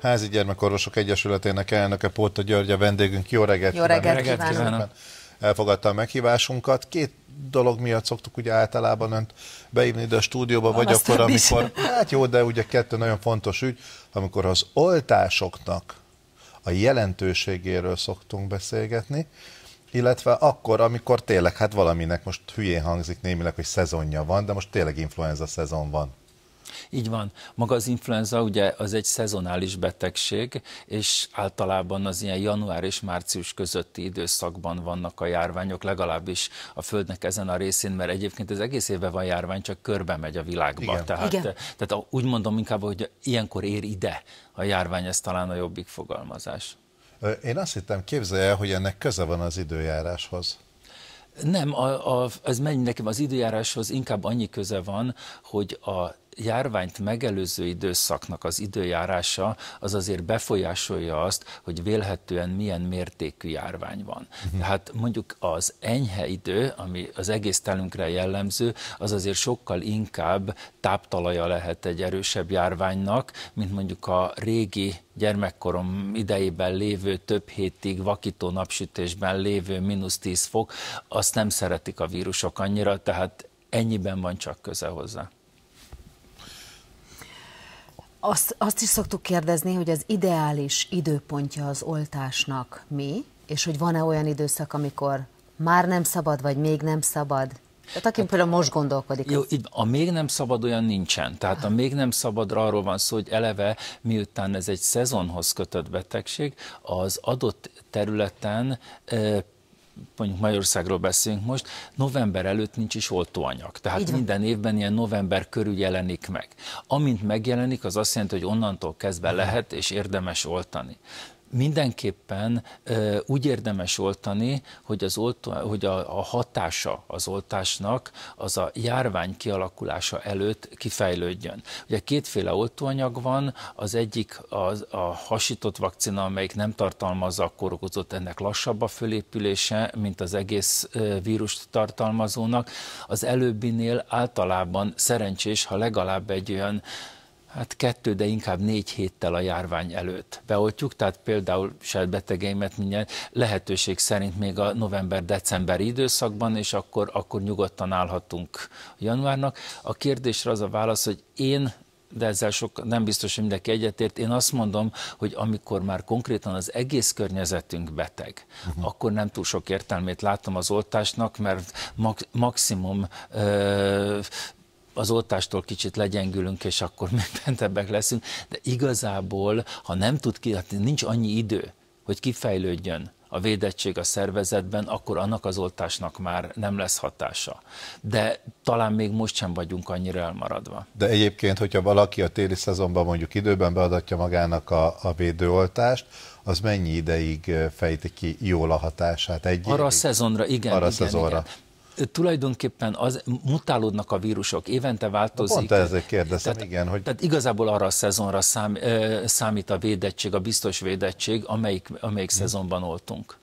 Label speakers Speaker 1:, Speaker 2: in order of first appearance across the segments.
Speaker 1: Házi Gyermekorvosok Egyesületének elnöke Póta György a vendégünk. Jó reggelt, Jó reggelt kívánok! Reggelt kívánok. Elfogadta a meghívásunkat. Két dolog miatt szoktuk ugye általában önt beívni ide a stúdióba, Van vagy akkor, amikor, hát jó, de ugye kettő nagyon fontos ügy, amikor az oltásoknak a jelentőségéről szoktunk beszélgetni, illetve akkor, amikor tényleg, hát valaminek most hülyén hangzik némileg, hogy szezonja van, de most tényleg influenza szezon van. Így van. Maga az influenza ugye az egy szezonális betegség, és általában az ilyen január és március közötti időszakban vannak a járványok, legalábbis a Földnek ezen a részén, mert egyébként az egész évben van járvány, csak körbe megy a világba. Igen. Tehát, Igen. tehát úgy mondom inkább, hogy ilyenkor ér ide a járvány, ez talán a jobbik fogalmazás. Én azt hittem, képzelje el, hogy ennek köze van az időjáráshoz. Nem, a, a, ez mennyi nekem az időjáráshoz, inkább annyi köze van, hogy a járványt megelőző időszaknak az időjárása az azért befolyásolja azt, hogy vélhetően milyen mértékű járvány van. Mhm. Tehát mondjuk az enyhe idő, ami az egész telünkre jellemző, az azért sokkal inkább táptalaja lehet egy erősebb járványnak, mint mondjuk a régi gyermekkorom idejében lévő több hétig vakító napsütésben lévő mínusz 10 fok, azt nem szeretik a vírusok annyira, tehát ennyiben van csak köze hozzá. Azt, azt is szoktuk kérdezni, hogy az ideális időpontja az oltásnak mi, és hogy van-e olyan időszak, amikor már nem szabad, vagy még nem szabad? Tehát aki hát, például most gondolkodik. Jó, így, a még nem szabad olyan nincsen. Tehát a még nem szabadra arról van szó, hogy eleve miután ez egy szezonhoz kötött betegség, az adott területen mondjuk Magyarországról beszélünk most, november előtt nincs is oltóanyag. Tehát Így minden évben ilyen november körül jelenik meg. Amint megjelenik, az azt jelenti, hogy onnantól kezdve lehet és érdemes oltani mindenképpen úgy érdemes oltani, hogy, az oltó, hogy a, a hatása az oltásnak az a járvány kialakulása előtt kifejlődjön. Ugye kétféle oltóanyag van, az egyik az, a hasított vakcina, amelyik nem tartalmazza a korokozót, ennek lassabb a fölépülése, mint az egész vírust tartalmazónak. Az előbbinél általában szerencsés, ha legalább egy olyan hát kettő, de inkább négy héttel a járvány előtt beoltjuk, tehát például betegeimet, mindjárt lehetőség szerint még a november-decemberi időszakban, és akkor, akkor nyugodtan állhatunk januárnak. A kérdésre az a válasz, hogy én de ezzel sok, nem biztos, hogy mindenki egyetért. Én azt mondom, hogy amikor már konkrétan az egész környezetünk beteg, uh-huh. akkor nem túl sok értelmét látom az oltásnak, mert mag, maximum ö, az oltástól kicsit legyengülünk, és akkor megmentebbek leszünk, de igazából, ha nem tud ki, hát nincs annyi idő, hogy kifejlődjön a védettség a szervezetben, akkor annak az oltásnak már nem lesz hatása. De talán még most sem vagyunk annyira elmaradva. De egyébként, hogyha valaki a téli szezonban mondjuk időben beadatja magának a, a védőoltást, az mennyi ideig eh, fejti ki jól a hatását? Egy Arra a szezonra, igen. Arra igen, szezonra. Igen tulajdonképpen az, mutálódnak a vírusok, évente változik. Pont ezért kérdezem, tehát, igen. Hogy... Tehát igazából arra a szezonra szám, számít a védettség, a biztos védettség, amelyik, amelyik hm. szezonban oltunk.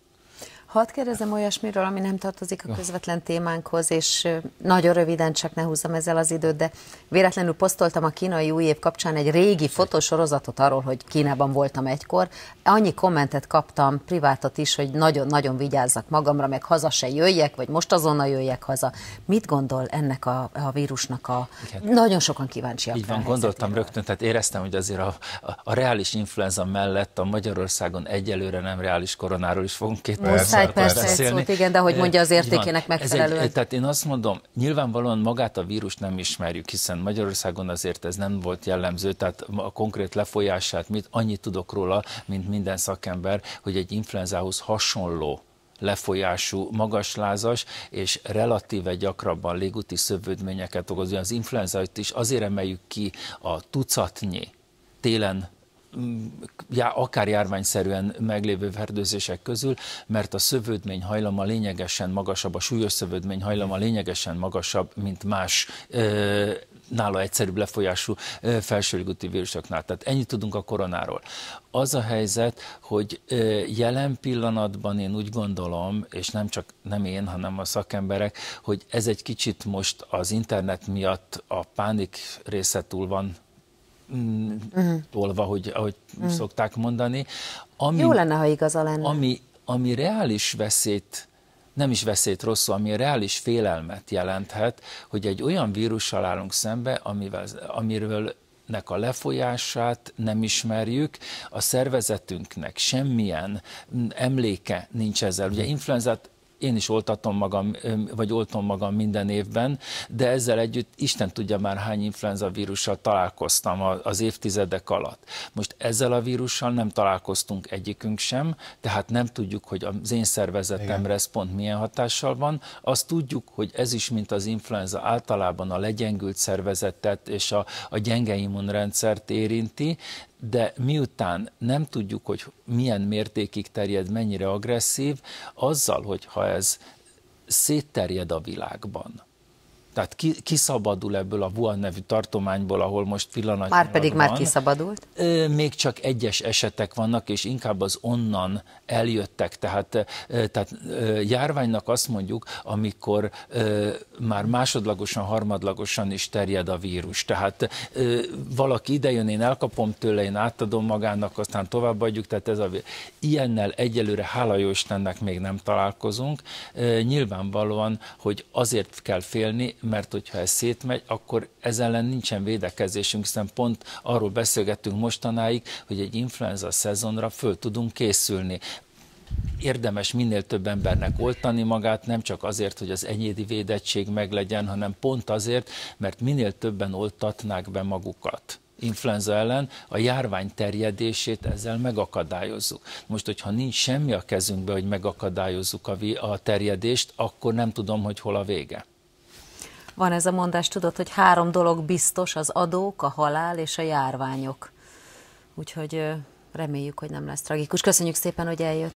Speaker 1: Hadd kérdezem olyasmiről, ami nem tartozik a közvetlen témánkhoz, és nagyon röviden csak ne húzzam ezzel az időt, de véletlenül posztoltam a kínai új év kapcsán egy régi fotósorozatot arról, hogy Kínában voltam egykor. Annyi kommentet kaptam, privátot is, hogy nagyon-nagyon vigyázzak magamra, meg haza se jöjjek, vagy most azonnal jöjjek haza. Mit gondol ennek a, a vírusnak a... Igen. Nagyon sokan kíváncsiak. Így van, gondoltam rögtön, tehát éreztem, hogy azért a, a, a reális influenza mellett a Magyarországon egyelőre nem reális koronáról is fogunk két egy persze egy szót, igen, de hogy mondja az értékének megfelelően. Egy, tehát én azt mondom, nyilvánvalóan magát a vírus nem ismerjük, hiszen Magyarországon azért ez nem volt jellemző, tehát a konkrét lefolyását mit annyit tudok róla, mint minden szakember, hogy egy influenzához hasonló lefolyású, magaslázas és relatíve gyakrabban légúti szövődményeket okoz. Az influenzait is azért emeljük ki a tucatnyi télen Mm, já, akár járványszerűen meglévő fertőzések közül, mert a szövődmény hajlama lényegesen magasabb, a súlyos szövődmény hajlama lényegesen magasabb, mint más ö, nála egyszerűbb lefolyású felsőlégúti vírusoknál. Tehát ennyit tudunk a koronáról. Az a helyzet, hogy jelen pillanatban én úgy gondolom, és nem csak nem én, hanem a szakemberek, hogy ez egy kicsit most az internet miatt a pánik része túl van tolva, hogy, ahogy mm. szokták mondani. Ami, Jó lenne, ha igaza lenne. Ami, ami reális veszélyt nem is veszélyt rosszul, ami reális félelmet jelenthet, hogy egy olyan vírussal állunk szembe, amivel, amiről nek a lefolyását nem ismerjük, a szervezetünknek semmilyen mm, emléke nincs ezzel. Ugye mm. influenzát én is oltatom magam, vagy oltom magam minden évben, de ezzel együtt Isten tudja már hány influenza vírussal találkoztam az évtizedek alatt. Most ezzel a vírussal nem találkoztunk egyikünk sem, tehát nem tudjuk, hogy az én szervezetemre ez pont milyen hatással van. Azt tudjuk, hogy ez is, mint az influenza általában a legyengült szervezetet és a, a gyenge immunrendszert érinti, de miután nem tudjuk, hogy milyen mértékig terjed, mennyire agresszív, azzal, hogyha ez szétterjed a világban, tehát ki, kiszabadul ebből a Wuhan nevű tartományból, ahol most pillanatnyilag Már pedig van. már kiszabadult? Még csak egyes esetek vannak, és inkább az onnan eljöttek. Tehát, tehát járványnak azt mondjuk, amikor már másodlagosan, harmadlagosan is terjed a vírus. Tehát valaki idejön, én elkapom tőle, én átadom magának, aztán továbbadjuk. Tehát ez a Ilyennel egyelőre, hála jó Istennek még nem találkozunk. Nyilvánvalóan, hogy azért kell félni, mert hogyha ez szétmegy, akkor ez ellen nincsen védekezésünk, hiszen pont arról beszélgettünk mostanáig, hogy egy influenza szezonra föl tudunk készülni érdemes minél több embernek oltani magát, nem csak azért, hogy az enyédi védettség meglegyen, hanem pont azért, mert minél többen oltatnák be magukat influenza ellen, a járvány terjedését ezzel megakadályozzuk. Most, hogyha nincs semmi a kezünkbe, hogy megakadályozzuk a, a terjedést, akkor nem tudom, hogy hol a vége. Van ez a mondás, tudod, hogy három dolog biztos, az adók, a halál és a járványok. Úgyhogy reméljük, hogy nem lesz tragikus. Köszönjük szépen, hogy eljött.